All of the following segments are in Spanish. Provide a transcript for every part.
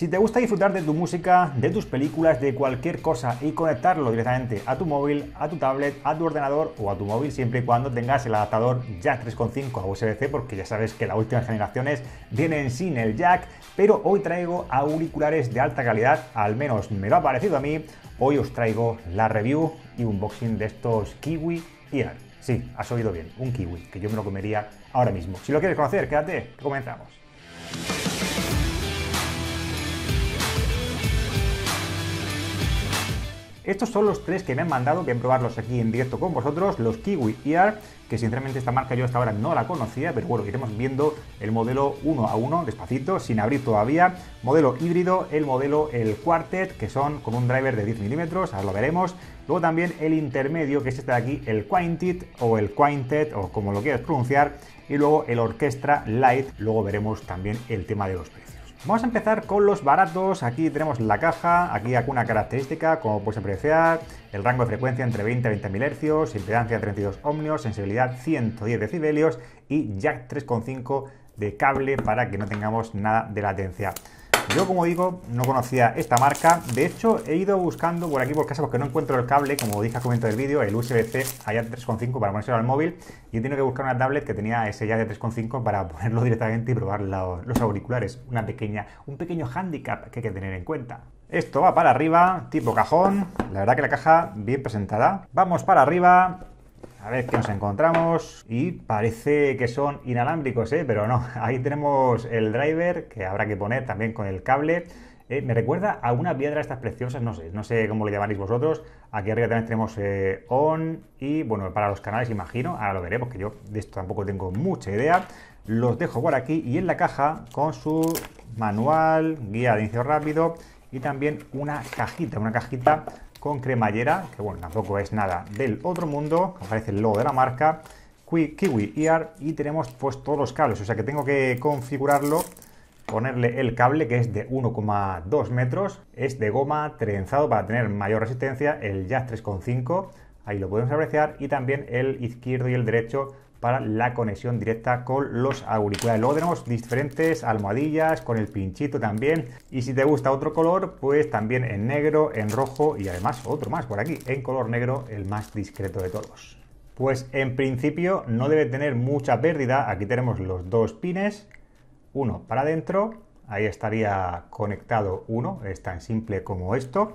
Si te gusta disfrutar de tu música, de tus películas, de cualquier cosa y conectarlo directamente a tu móvil, a tu tablet, a tu ordenador o a tu móvil, siempre y cuando tengas el adaptador Jack 3.5 a USB-C, porque ya sabes que las últimas generaciones vienen sin el Jack, pero hoy traigo auriculares de alta calidad, al menos me lo ha parecido a mí. Hoy os traigo la review y unboxing de estos Kiwi Ear. Sí, has oído bien, un kiwi, que yo me lo comería ahora mismo. Si lo quieres conocer, quédate, que comenzamos. Estos son los tres que me han mandado, que a probarlos aquí en directo con vosotros, los Kiwi ER, que sinceramente esta marca yo hasta ahora no la conocía, pero bueno, iremos viendo el modelo uno a uno, despacito, sin abrir todavía, modelo híbrido, el modelo el Quartet, que son con un driver de 10 milímetros, ahora lo veremos, luego también el intermedio, que es este de aquí, el Quintet o el Quintet, o como lo quieras pronunciar, y luego el Orquestra Light, luego veremos también el tema de los precios. Vamos a empezar con los baratos. Aquí tenemos la caja, aquí alguna característica, como puedes apreciar, el rango de frecuencia entre 20 y mil Hz, impedancia 32 ohmios, sensibilidad 110 decibelios y jack 3.5 de cable para que no tengamos nada de latencia. Yo, como digo, no conocía esta marca. De hecho, he ido buscando por aquí por casa porque no encuentro el cable, como dije al comienzo del vídeo, el USB-C allá 3.5 para ponerse al móvil. Y he tenido que buscar una tablet que tenía ese ya de 3.5 para ponerlo directamente y probar los auriculares. Una pequeña, un pequeño handicap que hay que tener en cuenta. Esto va para arriba, tipo cajón. La verdad que la caja bien presentada. Vamos para arriba a ver qué nos encontramos. Y parece que son inalámbricos, ¿eh? pero no. Ahí tenemos el driver que habrá que poner también con el cable. Eh, me recuerda a una piedra estas preciosas, no sé, no sé cómo le llamaréis vosotros. Aquí arriba también tenemos eh, on y bueno, para los canales imagino, ahora lo veremos que yo de esto tampoco tengo mucha idea. Los dejo por aquí y en la caja con su manual, guía de inicio rápido y también una cajita, una cajita con cremallera, que bueno, tampoco es nada del otro mundo, aparece el logo de la marca, Kiwi ER y tenemos pues todos los cables, o sea que tengo que configurarlo, ponerle el cable que es de 1,2 metros, es de goma trenzado para tener mayor resistencia, el Jazz 3,5, ahí lo podemos apreciar, y también el izquierdo y el derecho para la conexión directa con los auriculares. Luego tenemos diferentes almohadillas con el pinchito también. Y si te gusta otro color, pues también en negro, en rojo y además otro más por aquí, en color negro, el más discreto de todos. Pues en principio no debe tener mucha pérdida. Aquí tenemos los dos pines, uno para adentro, ahí estaría conectado uno, es tan simple como esto.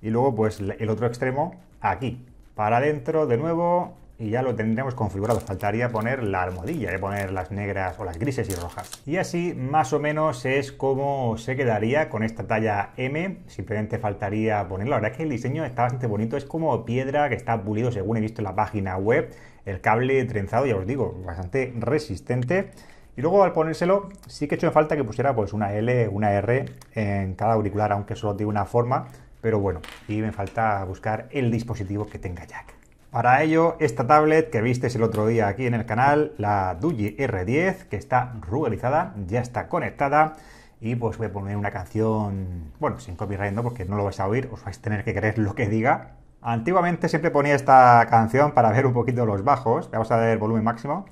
Y luego pues el otro extremo aquí, para adentro de nuevo y ya lo tendremos configurado. Faltaría poner la almohadilla, de poner las negras o las grises y rojas. Y así más o menos es como se quedaría con esta talla M. Simplemente faltaría ponerlo. La verdad es que el diseño está bastante bonito. Es como piedra que está pulido según he visto en la página web. El cable trenzado, ya os digo, bastante resistente. Y luego al ponérselo, sí que he hecho falta que pusiera pues una L, una R en cada auricular, aunque solo tiene una forma. Pero bueno, y me falta buscar el dispositivo que tenga jack. Para ello, esta tablet que visteis el otro día aquí en el canal, la Duji R10, que está ruralizada, ya está conectada y pues voy a poner una canción, bueno, sin copyright no, porque no lo vais a oír, os vais a tener que creer lo que diga. Antiguamente siempre ponía esta canción para ver un poquito los bajos, vamos a ver el volumen máximo.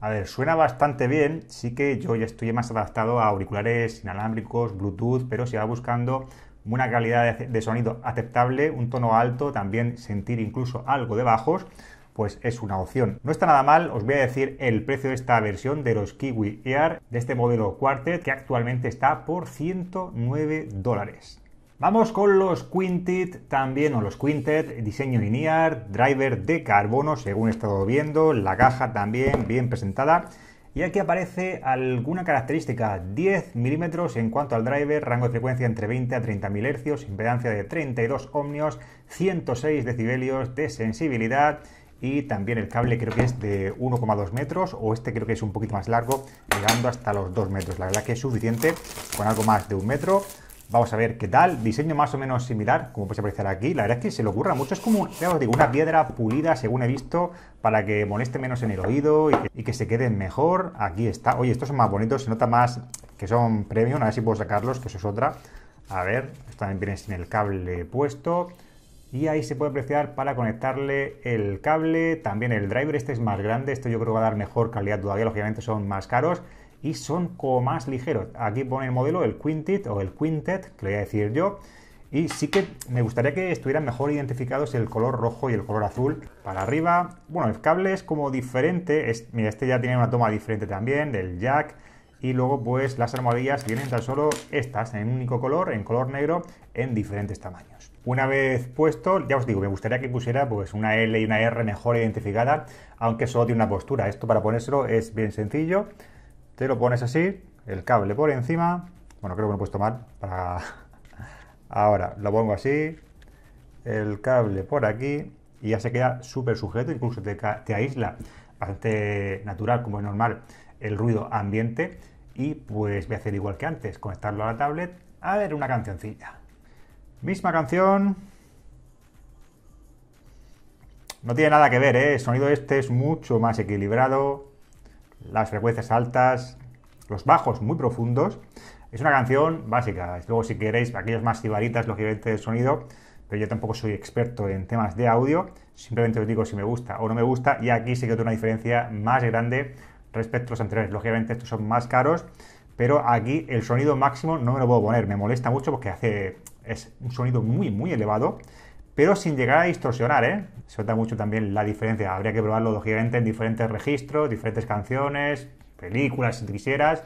A ver, suena bastante bien, sí que yo ya estoy más adaptado a auriculares inalámbricos, Bluetooth, pero si va buscando una calidad de, sonido aceptable, un tono alto, también sentir incluso algo de bajos, pues es una opción. No está nada mal, os voy a decir el precio de esta versión de los Kiwi Air, de este modelo Quartet, que actualmente está por 109 dólares. Vamos con los Quintet también, o los Quintet, diseño lineal, driver de carbono, según he estado viendo, la caja también bien presentada. Y aquí aparece alguna característica, 10 milímetros en cuanto al driver, rango de frecuencia entre 20 a mil hercios, impedancia de 32 ohmios, 106 decibelios de sensibilidad y también el cable creo que es de 1,2 metros o este creo que es un poquito más largo, llegando hasta los 2 metros. La verdad que es suficiente con algo más de un metro Vamos a ver qué tal. Diseño más o menos similar, como puedes apreciar aquí. La verdad es que se le ocurra mucho. Es como ya digo, una piedra pulida, según he visto, para que moleste menos en el oído y que, se queden mejor. Aquí está. Oye, estos son más bonitos. Se nota más que son premium. A ver si puedo sacarlos, que es otra. A ver, también viene sin el cable puesto. Y ahí se puede apreciar para conectarle el cable. También el driver, este es más grande. Esto yo creo que va a dar mejor calidad todavía. Lógicamente son más caros y son como más ligeros. Aquí pone el modelo el Quintet o el Quintet, que lo voy a decir yo. Y sí que me gustaría que estuvieran mejor identificados el color rojo y el color azul para arriba. Bueno, el cable es como diferente. mira, este ya tiene una toma diferente también del jack. Y luego pues las armadillas vienen tan solo estas en un único color, en color negro, en diferentes tamaños. Una vez puesto, ya os digo, me gustaría que pusiera pues una L y una R mejor identificada, aunque solo tiene una postura. Esto para ponérselo es bien sencillo te lo pones así, el cable por encima, bueno, creo que lo he puesto mal, para... ahora lo pongo así, el cable por aquí y ya se queda súper sujeto, incluso te, aísla bastante natural como es normal el ruido ambiente y pues voy a hacer igual que antes, conectarlo a la tablet a ver una cancioncilla. Misma canción. No tiene nada que ver, ¿eh? el sonido este es mucho más equilibrado, las frecuencias altas, los bajos muy profundos. Es una canción básica. Luego, si queréis, aquellos más cibaritas, lógicamente, del sonido, pero yo tampoco soy experto en temas de audio. Simplemente os digo si me gusta o no me gusta. Y aquí sí que tengo una diferencia más grande respecto a los anteriores. Lógicamente, estos son más caros, pero aquí el sonido máximo no me lo puedo poner. Me molesta mucho porque hace. Es un sonido muy, muy elevado pero sin llegar a distorsionar, ¿eh? Se nota mucho también la diferencia. Habría que probarlo, lógicamente, en diferentes registros, diferentes canciones, películas, si quisieras.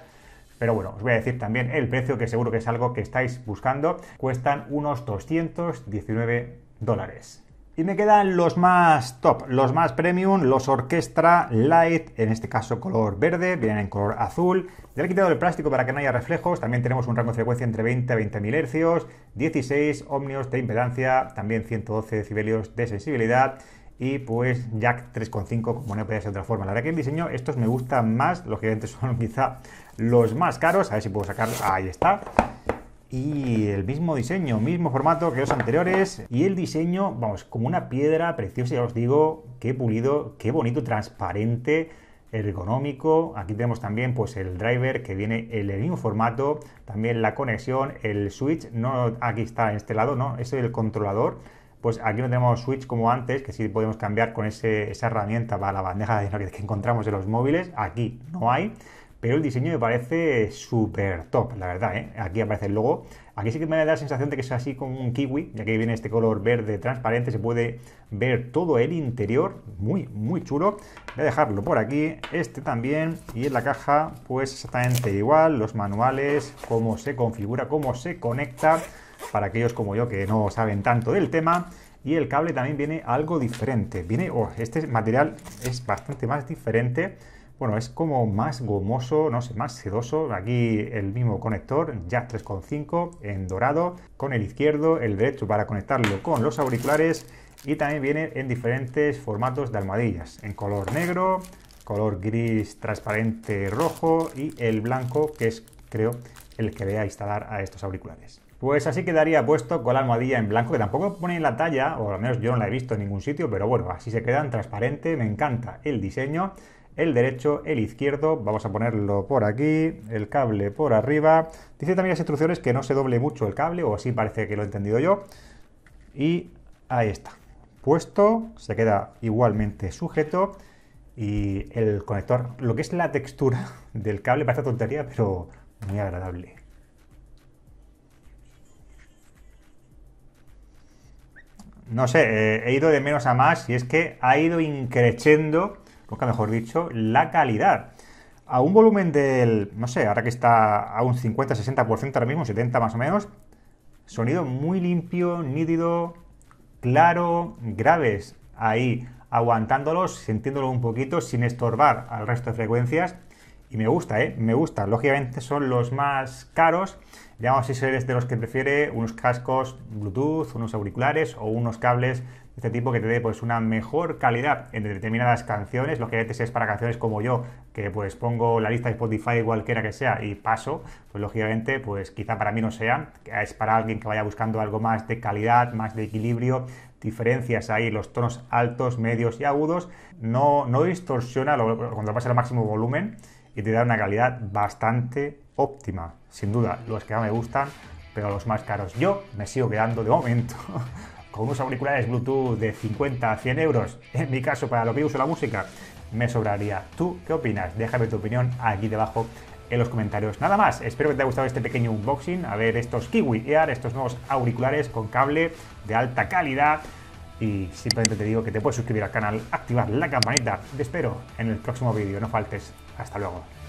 Pero bueno, os voy a decir también el precio, que seguro que es algo que estáis buscando. Cuestan unos 219 dólares. Y me quedan los más top, los más premium, los Orquestra Light, en este caso color verde, vienen en color azul. Ya he quitado el plástico para que no haya reflejos. También tenemos un rango de frecuencia entre 20 a 20 mil hercios, 16 ohmios de impedancia, también 112 decibelios de sensibilidad y pues jack 3.5 como no podía ser de otra forma. La verdad que en diseño estos me gustan más, lógicamente son quizá los más caros. A ver si puedo sacarlos, ahí está y el mismo diseño, mismo formato que los anteriores y el diseño, vamos, como una piedra preciosa, ya os digo, qué pulido, qué bonito, transparente, ergonómico. Aquí tenemos también pues el driver que viene en el mismo formato, también la conexión, el switch, no aquí está en este lado, no, es el controlador. Pues aquí no tenemos switch como antes, que sí podemos cambiar con ese, esa herramienta para la bandeja de que encontramos en los móviles. Aquí no hay pero el diseño me parece súper top, la verdad. ¿eh? Aquí aparece el logo. Aquí sí que me da la sensación de que es así como un kiwi, ya que viene este color verde transparente, se puede ver todo el interior, muy, muy chulo. Voy a dejarlo por aquí, este también, y en la caja pues exactamente igual, los manuales, cómo se configura, cómo se conecta, para aquellos como yo que no saben tanto del tema. Y el cable también viene algo diferente, viene, oh, este material es bastante más diferente bueno, es como más gomoso, no sé, más sedoso. Aquí el mismo conector, jack 3.5 en dorado, con el izquierdo, el derecho para conectarlo con los auriculares y también viene en diferentes formatos de almohadillas, en color negro, color gris transparente rojo y el blanco que es creo el que voy a instalar a estos auriculares. Pues así quedaría puesto con la almohadilla en blanco, que tampoco pone la talla, o al menos yo no la he visto en ningún sitio, pero bueno, así se quedan transparente, me encanta el diseño el derecho, el izquierdo, vamos a ponerlo por aquí, el cable por arriba. Dice también las instrucciones que no se doble mucho el cable, o así parece que lo he entendido yo. Y ahí está, puesto, se queda igualmente sujeto y el conector, lo que es la textura del cable, esta tontería, pero muy agradable. No sé, eh, he ido de menos a más y es que ha ido increciendo busca mejor dicho, la calidad. A un volumen del, no sé, ahora que está a un 50-60% ahora mismo, 70 más o menos, sonido muy limpio, nítido, claro, graves ahí, aguantándolos, sintiéndolo un poquito, sin estorbar al resto de frecuencias. Y me gusta, ¿eh? Me gusta. Lógicamente son los más caros. Digamos, si eres de los que prefiere unos cascos Bluetooth, unos auriculares o unos cables de este tipo que te dé pues una mejor calidad en determinadas canciones. Lógicamente si es para canciones como yo, que pues pongo la lista de Spotify cualquiera que sea y paso, pues lógicamente pues quizá para mí no sea. Es para alguien que vaya buscando algo más de calidad, más de equilibrio, diferencias ahí, los tonos altos, medios y agudos. No, no distorsiona cuando pasa el máximo volumen y te da una calidad bastante óptima. Sin duda, los que más me gustan, pero los más caros. Yo me sigo quedando de momento con unos auriculares Bluetooth de 50 a 100 euros. En mi caso, para lo que uso la música, me sobraría. ¿Tú qué opinas? Déjame tu opinión aquí debajo en los comentarios. Nada más, espero que te haya gustado este pequeño unboxing, a ver estos Kiwi Ear estos nuevos auriculares con cable de alta calidad, y simplemente te digo que te puedes suscribir al canal, activar la campanita. Te espero en el próximo vídeo. No faltes. Hasta luego.